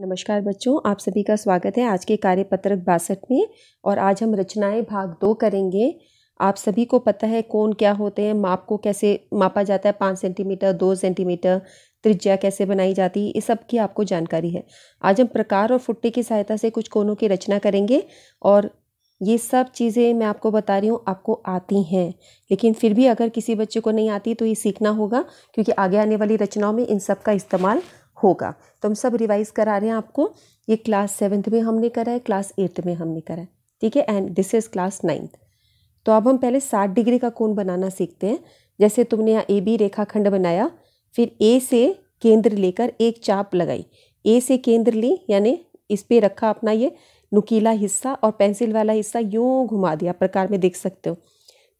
नमस्कार बच्चों आप सभी का स्वागत है आज के कार्यपत्रक बासठ में और आज हम रचनाएं भाग दो करेंगे आप सभी को पता है कौन क्या होते हैं माप को कैसे मापा जाता है पाँच सेंटीमीटर दो सेंटीमीटर त्रिज्या कैसे बनाई जाती है इस सब की आपको जानकारी है आज हम प्रकार और फुट्टे की सहायता से कुछ कोनों की रचना करेंगे और ये सब चीज़ें मैं आपको बता रही हूँ आपको आती हैं लेकिन फिर भी अगर किसी बच्चे को नहीं आती तो ये सीखना होगा क्योंकि आगे आने वाली रचनाओं में इन सब का इस्तेमाल होगा तो हम सब रिवाइज करा रहे हैं आपको ये क्लास सेवन्थ में हमने करा है क्लास एट्थ में हमने करा है ठीक है and this is class ninth तो अब हम पहले साठ डिग्री का कोण बनाना सीखते हैं जैसे तुमने यहाँ ए बी रेखाखंड बनाया फिर ए से केंद्र लेकर एक चाप लगाई ए से केंद्र ली यानी इस पर रखा अपना ये नुकीला हिस्सा और पेंसिल वाला हिस्सा यूँ घुमा दिया प्रकार में देख सकते हो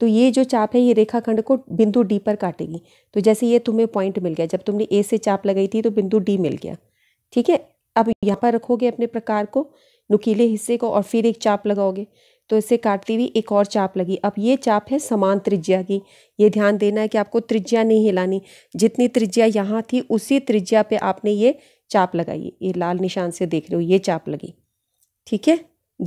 तो ये जो चाप है ये रेखाखंड को बिंदु डी पर काटेगी तो जैसे ये तुम्हें पॉइंट मिल गया जब तुमने ए से चाप लगाई थी तो बिंदु डी मिल गया ठीक है अब यहाँ पर रखोगे अपने प्रकार को नुकीले हिस्से को और फिर एक चाप लगाओगे तो इसे काटती हुई एक और चाप लगी अब ये चाप है समान त्रिज्या की ये ध्यान देना है कि आपको त्रिज्या नहीं हिलानी जितनी त्रिज्या यहाँ थी उसी त्रिज्या पे आपने ये चाप लगाई ये लाल निशान से देख रहे हो ये चाप लगी ठीक है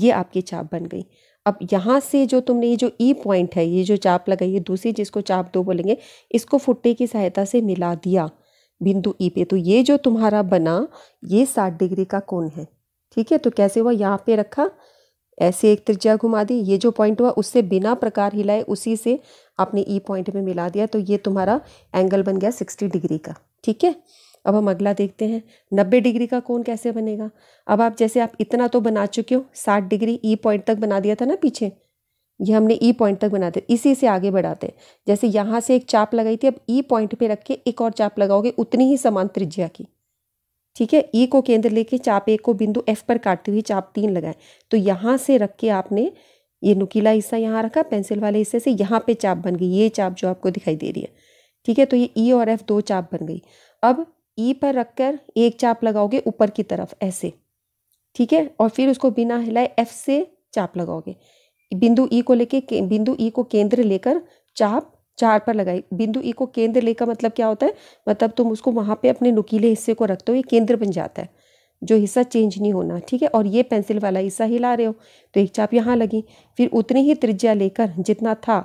ये आपकी चाप बन गई अब यहाँ से जो तुमने ये जो ई e पॉइंट है ये जो चाप लगाई है दूसरी जिसको चाप दो बोलेंगे इसको फुट्टे की सहायता से मिला दिया बिंदु ई e पे तो ये जो तुम्हारा बना ये साठ डिग्री का कोण है ठीक है तो कैसे हुआ यहाँ पे रखा ऐसे एक त्रिज्या घुमा दी ये जो पॉइंट हुआ उससे बिना प्रकार हिलाए उसी से आपने ई e पॉइंट में मिला दिया तो ये तुम्हारा एंगल बन गया सिक्सटी डिग्री का ठीक है अब हम अगला देखते हैं नब्बे डिग्री का कोण कैसे बनेगा अब आप जैसे आप इतना तो बना चुके हो साठ डिग्री ई e पॉइंट तक बना दिया था ना पीछे ये हमने ई e पॉइंट तक बनाते इसी से आगे बढ़ाते जैसे यहाँ से एक चाप लगाई थी अब ई e पॉइंट पे रख के एक और चाप लगाओगे उतनी ही समान त्रिज्या की ठीक है ई को केंद्र लेके चाप एक को बिंदु एफ पर काटती हुई चाप तीन लगाएं तो यहाँ से रख के आपने ये नुकीला हिस्सा यहाँ रखा पेंसिल वाले हिस्से से यहाँ पे चाप बन गई ये चाप जो आपको दिखाई दे रही है ठीक है तो ये ई और एफ दो चाप बन गई अब ई e पर रखकर एक चाप लगाओगे ऊपर की तरफ ऐसे ठीक है और फिर उसको बिना हिलाए एफ से चाप लगाओगे बिंदु ई e को लेके बिंदु ई e को केंद्र लेकर चाप चार पर लगाई बिंदु ई को केंद्र लेकर मतलब क्या होता है मतलब तुम उसको वहाँ पे अपने नुकीले हिस्से को रखते हो ये केंद्र बन जाता है जो हिस्सा चेंज नहीं होना ठीक है और ये पेंसिल वाला हिस्सा हिला रहे हो तो एक चाप यहाँ लगी फिर उतनी ही त्रिज्या लेकर जितना था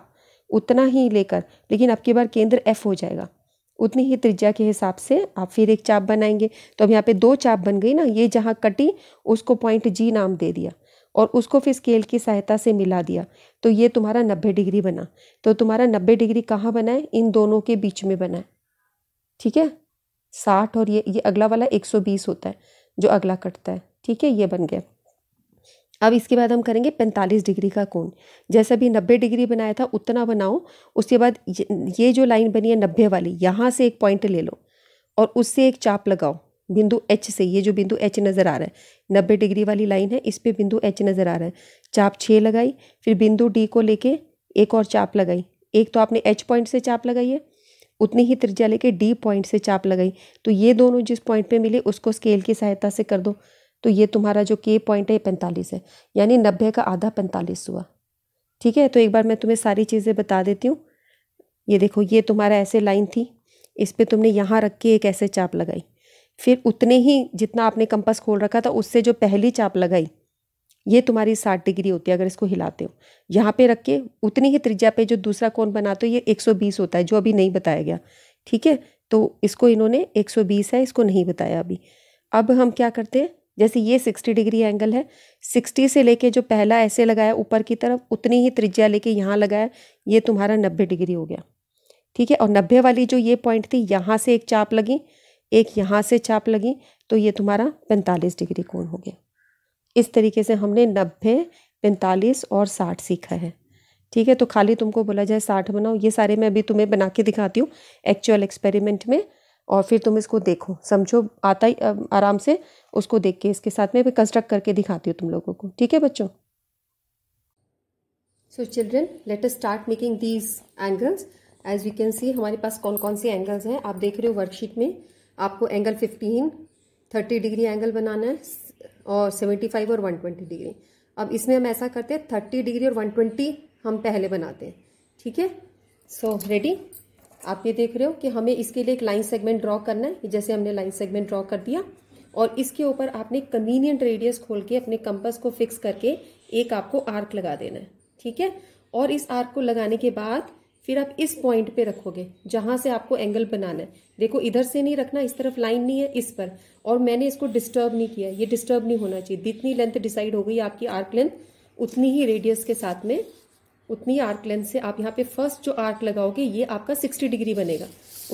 उतना ही लेकर लेकिन अब की बार केंद्र एफ हो जाएगा उतनी ही त्रिज्या के हिसाब से आप फिर एक चाप बनाएंगे तो अब यहाँ पे दो चाप बन गई ना ये जहाँ कटी उसको पॉइंट जी नाम दे दिया और उसको फिर स्केल की सहायता से मिला दिया तो ये तुम्हारा नब्बे डिग्री बना तो तुम्हारा नब्बे डिग्री कहाँ बना है इन दोनों के बीच में बना है ठीक है साठ और ये ये अगला वाला एक सौ बीस होता है जो अगला कटता है ठीक है ये बन गया अब इसके बाद हम करेंगे 45 डिग्री का कोण जैसा भी 90 डिग्री बनाया था उतना बनाओ उसके बाद ये जो लाइन बनी है नब्बे वाली यहाँ से एक पॉइंट ले लो और उससे एक चाप लगाओ बिंदु एच से ये जो बिंदु एच नज़र आ रहा है नब्बे डिग्री वाली लाइन है इस पर बिंदु एच नज़र आ रहा है चाप छः लगाई फिर बिंदु डी को लेके एक और चाप लगाई एक तो आपने एच पॉइंट से चाप लगाई है उतनी ही त्रिज्या लेके डी पॉइंट से चाप लगाई तो ये दोनों जिस पॉइंट पे मिले उसको स्केल की सहायता से कर दो तो ये तुम्हारा जो के पॉइंट है ये पैंतालीस है यानी नब्बे का आधा पैंतालीस हुआ ठीक है तो एक बार मैं तुम्हें सारी चीज़ें बता देती हूँ ये देखो ये तुम्हारा ऐसे लाइन थी इस पर तुमने यहाँ रख के एक ऐसे चाप लगाई फिर उतने ही जितना आपने कंपस खोल रखा था उससे जो पहली चाप लगाई ये तुम्हारी साठ डिग्री होती है अगर इसको हिलाते हो यहाँ पे रख के उतनी ही त्रिज्या पे जो दूसरा कोण बनाते हो ये 120 होता है जो अभी नहीं बताया गया ठीक है तो इसको इन्होंने 120 है इसको नहीं बताया अभी अब हम क्या करते हैं जैसे ये सिक्सटी डिग्री एंगल है सिक्सटी से लेके जो पहला ऐसे लगाया ऊपर की तरफ उतनी ही त्रिज्या लेके यहाँ लगाया ये तुम्हारा नब्बे डिग्री हो गया ठीक है और नब्बे वाली जो ये पॉइंट थी यहाँ से एक चाप लगी एक यहाँ से चाप लगी तो ये तुम्हारा पैंतालीस डिग्री कोण हो गया इस तरीके से हमने नब्बे पैंतालीस और साठ सीखा है ठीक है तो खाली तुमको बोला जाए साठ बनाओ ये सारे मैं अभी तुम्हें बना के दिखाती हूँ एक्चुअल एक्सपेरिमेंट में और फिर तुम इसको देखो समझो आता ही आराम से उसको देख के इसके साथ में कंस्ट्रक्ट करके दिखाती हूँ तुम लोगों को ठीक है बच्चों so children let us start making these angles as you can see हमारे पास कौन कौन से एंगल्स हैं आप देख रहे हो वर्कशीट में आपको angle fifteen thirty degree angle बनाना है और सेवेंटी फाइव और वन ट्वेंटी डिग्री अब इसमें हम ऐसा करते हैं थर्टी डिग्री और वन ट्वेंटी हम पहले बनाते हैं ठीक है सो रेडी आप ये देख रहे हो कि हमें इसके लिए एक लाइन सेगमेंट ड्रॉ करना है जैसे हमने लाइन सेगमेंट ड्रॉ कर दिया और इसके ऊपर आपने कन्वीनियंट रेडियस खोल के अपने कंपस को फिक्स करके एक आपको आर्क लगा देना है ठीक है और इस आर्क को लगाने के बाद फिर आप इस पॉइंट पे रखोगे जहाँ से आपको एंगल बनाना है देखो इधर से नहीं रखना इस तरफ लाइन नहीं है इस पर और मैंने इसको डिस्टर्ब नहीं किया ये डिस्टर्ब नहीं होना चाहिए जितनी लेंथ डिसाइड हो गई आपकी आर्क लेंथ उतनी ही रेडियस के साथ में उतनी आर्क लेंथ से आप यहाँ पे फर्स्ट जो आर्क लगाओगे ये आपका 60 डिग्री बनेगा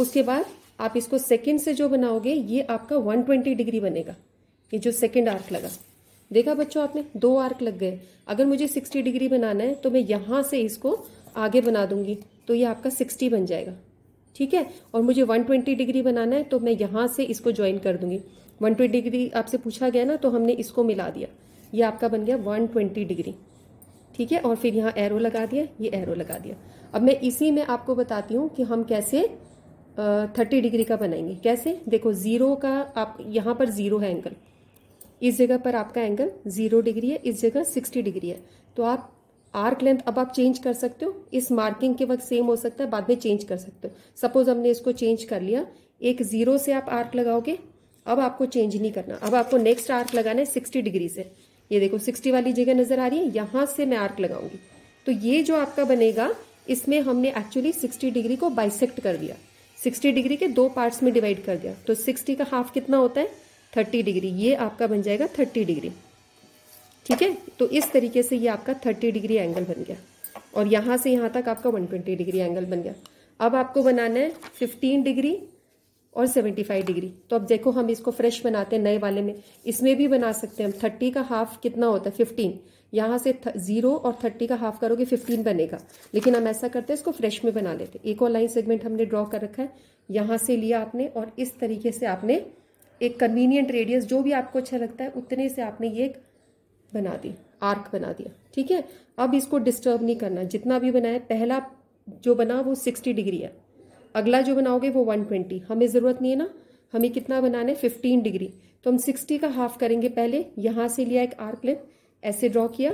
उसके बाद आप इसको सेकेंड से जो बनाओगे ये आपका 120 डिग्री बनेगा ये जो सेकेंड आर्क लगा देखा बच्चों आपने दो आर्क लग गए अगर मुझे 60 डिग्री बनाना है तो मैं यहाँ से इसको आगे बना दूंगी तो ये आपका 60 बन जाएगा ठीक है और मुझे 120 डिग्री बनाना है तो मैं यहाँ से इसको ज्वाइन कर दूंगी 120 डिग्री आपसे पूछा गया ना तो हमने इसको मिला दिया ये आपका बन गया 120 डिग्री ठीक है और फिर यहाँ एरो लगा दिया ये एरो लगा दिया अब मैं इसी में आपको बताती हूँ कि हम कैसे थर्टी डिग्री का बनाएंगे कैसे देखो ज़ीरो का आप यहाँ पर ज़ीरो है एंगल इस जगह पर आपका एंगल ज़ीरो डिग्री है इस जगह सिक्सटी डिग्री है तो आप आर्क लेंथ अब आप चेंज कर सकते हो इस मार्किंग के वक्त सेम हो सकता है बाद में चेंज कर सकते हो सपोज हमने इसको चेंज कर लिया एक ज़ीरो से आप आर्क लगाओगे अब आपको चेंज नहीं करना अब आपको नेक्स्ट आर्क लगाना है सिक्सटी डिग्री से ये देखो सिक्सटी वाली जगह नजर आ रही है यहां से मैं आर्क लगाऊंगी तो ये जो आपका बनेगा इसमें हमने एक्चुअली सिक्सटी डिग्री को बाइसेक्ट कर दिया सिक्सटी डिग्री के दो पार्ट्स में डिवाइड कर दिया तो सिक्सटी का हाफ कितना होता है थर्टी डिग्री ये आपका बन जाएगा थर्टी डिग्री ठीक है तो इस तरीके से ये आपका थर्टी डिग्री एंगल बन गया और यहां से यहां तक आपका वन ट्वेंटी डिग्री एंगल बन गया अब आपको बनाना है फिफ्टीन डिग्री और 75 डिग्री तो अब देखो हम इसको फ्रेश बनाते हैं नए वाले में इसमें भी बना सकते हैं हम थर्टी का हाफ कितना होता है फिफ्टीन यहाँ से जीरो और थर्टी का हाफ करोगे फिफ्टीन बनेगा लेकिन हम ऐसा करते हैं इसको फ्रेश में बना लेते हैं एक और लाइन सेगमेंट हमने ड्रॉ कर रखा है यहाँ से लिया आपने और इस तरीके से आपने एक कन्वीनियंट रेडियस जो भी आपको अच्छा लगता है उतने से आपने ये बना दी आर्क बना दिया ठीक है अब इसको डिस्टर्ब नहीं करना जितना भी बनाए पहला जो बना वो सिक्सटी डिग्री है अगला जो बनाओगे वो वन ट्वेंटी हमें ज़रूरत नहीं है ना हमें कितना बनाना है फिफ्टीन डिग्री तो हम सिक्सटी का हाफ करेंगे पहले यहाँ से लिया एक आर्क लेंथ ऐसे ड्रॉ किया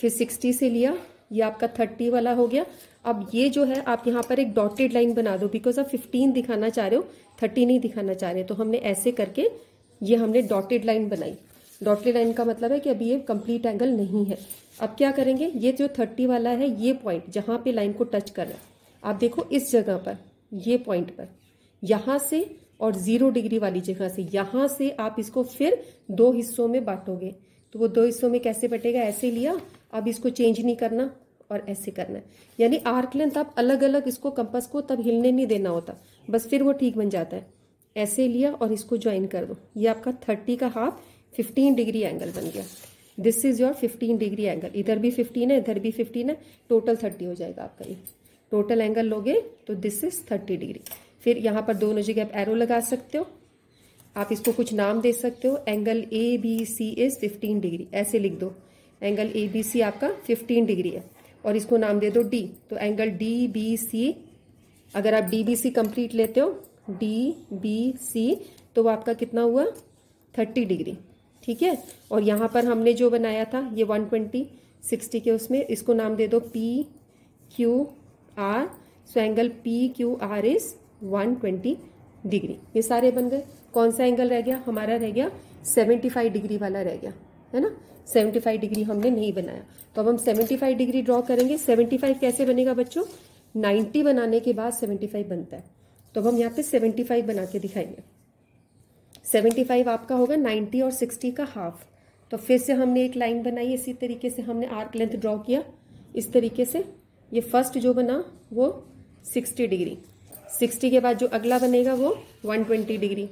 फिर सिक्सटी से लिया ये आपका थर्टी वाला हो गया अब ये जो है आप यहाँ पर एक डॉटेड लाइन बना दो बिकॉज आप फिफ्टीन दिखाना चाह रहे हो थर्टी नहीं दिखाना चाह रहे तो हमने ऐसे करके ये हमने डॉटेड लाइन बनाई डॉटेड लाइन का मतलब है कि अभी ये कंप्लीट एंगल नहीं है अब क्या करेंगे ये जो थर्टी वाला है ये पॉइंट जहाँ पे लाइन को टच कर रहा है आप देखो इस जगह पर ये पॉइंट पर यहाँ से और ज़ीरो डिग्री वाली जगह से यहाँ से आप इसको फिर दो हिस्सों में बांटोगे तो वो दो हिस्सों में कैसे बटेगा ऐसे लिया अब इसको चेंज नहीं करना और ऐसे करना है यानी आर्क लेंथ आप अलग अलग इसको कंपस को तब हिलने नहीं देना होता बस फिर वो ठीक बन जाता है ऐसे लिया और इसको ज्वाइन कर दो ये आपका थर्टी का हाफ फिफ्टीन डिग्री एंगल बन गया this is your fifteen degree angle इधर भी फिफ्टीन है इधर भी फिफ्टीन है टोटल थर्टी हो जाएगा आपका ये टोटल एंगल लोगे तो दिस इज थर्टी डिग्री फिर यहाँ पर दोनों जगह आप एरो लगा सकते हो आप इसको कुछ नाम दे सकते हो angle A B C is fifteen degree ऐसे लिख दो एंगल ए बी सी आपका फिफ्टीन डिग्री है और इसको नाम दे दो डी तो एंगल डी बी सी अगर आप डी बी सी कंप्लीट लेते हो डी बी सी तो वो आपका कितना हुआ थर्टी डिग्री ठीक है और यहाँ पर हमने जो बनाया था ये वन ट्वेंटी सिक्सटी के उसमें इसको नाम दे दो P Q R so angle P Q R is 120 degree ये सारे बन गए कौन सा एंगल रह गया हमारा रह गया 75 डिग्री वाला रह गया है ना 75 डिग्री हमने नहीं बनाया तो अब हम 75 डिग्री ड्रॉ करेंगे 75 कैसे बनेगा बच्चों 90 बनाने के बाद 75 बनता है तो अब हम यहाँ पे 75 बना के दिखाएंगे 75 आपका होगा 90 और 60 का हाफ तो फिर से हमने एक लाइन बनाई इसी तरीके से हमने आर्क लेंथ ड्रॉ किया इस तरीके से ये फर्स्ट जो बना वो सिक्सटी डिग्री सिक्सटी के बाद जो अगला बनेगा वो वन ट्वेंटी डिग्री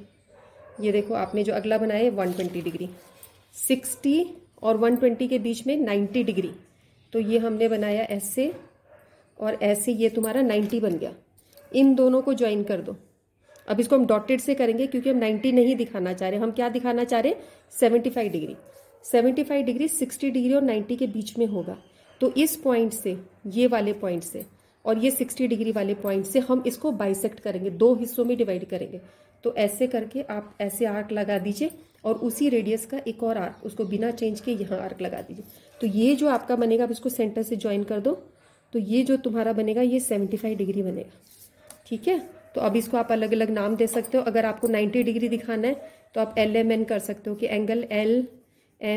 ये देखो आपने जो अगला बनाया है वन ट्वेंटी डिग्री सिक्सटी और वन ट्वेंटी के बीच में नाइन्टी डिग्री तो ये हमने बनाया ऐसे और ऐसे ये तुम्हारा नाइन्टी बन गया इन दोनों को ज्वाइन कर दो अब इसको हम डॉटेड से करेंगे क्योंकि हम 90 नहीं दिखाना चाह रहे हम क्या दिखाना चाह रहे 75 डिग्री 75 डिग्री 60 डिग्री और 90 के बीच में होगा तो इस पॉइंट से ये वाले पॉइंट से और ये सिक्सटी डिग्री वाले पॉइंट से हम इसको बाइसेक्ट करेंगे दो हिस्सों में डिवाइड करेंगे तो ऐसे करके आप ऐसे आर्क लगा दीजिए और उसी रेडियस का एक और आर्क उसको बिना चेंज के यहाँ आर्क लगा दीजिए तो ये जो आपका बनेगा आप इसको सेंटर से ज्वाइन कर दो तो ये जो तुम्हारा बनेगा ये सेवेंटी फाइव डिग्री बनेगा ठीक है तो अब इसको आप अलग अलग नाम दे सकते हो अगर आपको नाइन्टी डिग्री दिखाना है तो आप एल एम एन कर सकते हो कि angle L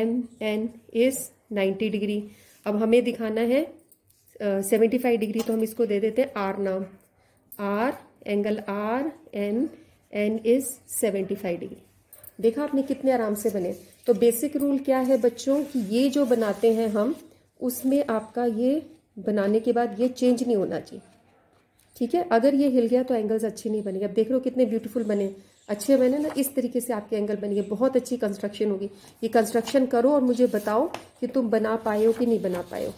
M N is ninety degree अब हमें दिखाना है सेवेंटी फाइव डिग्री तो हम इसको दे देते हैं आर नाम R angle R N N is seventy five degree देखा आपने कितने आराम से बने तो बेसिक रूल क्या है बच्चों कि ये जो बनाते हैं हम उसमें आपका ये बनाने के बाद ये चेंज नहीं होना चाहिए ठीक है अगर ये हिल गया तो एंगल्स अच्छे नहीं बनेंगे अब देख रहे हो कितने ब्यूटीफुल बने अच्छे बने ना इस तरीके से आपके एंगल बनेंगे बहुत अच्छी कंस्ट्रक्शन होगी ये कंस्ट्रक्शन करो और मुझे बताओ कि तुम बना पाए हो कि नहीं बना पाए हो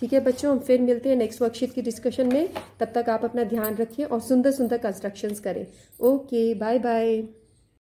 ठीक है बच्चों हम फिर मिलते हैं नेक्स्ट वर्कशीट की डिस्कशन में तब तक आप अपना ध्यान रखिए और सुंदर सुंदर कंस्ट्रक्शंस करें ओके बाय बाय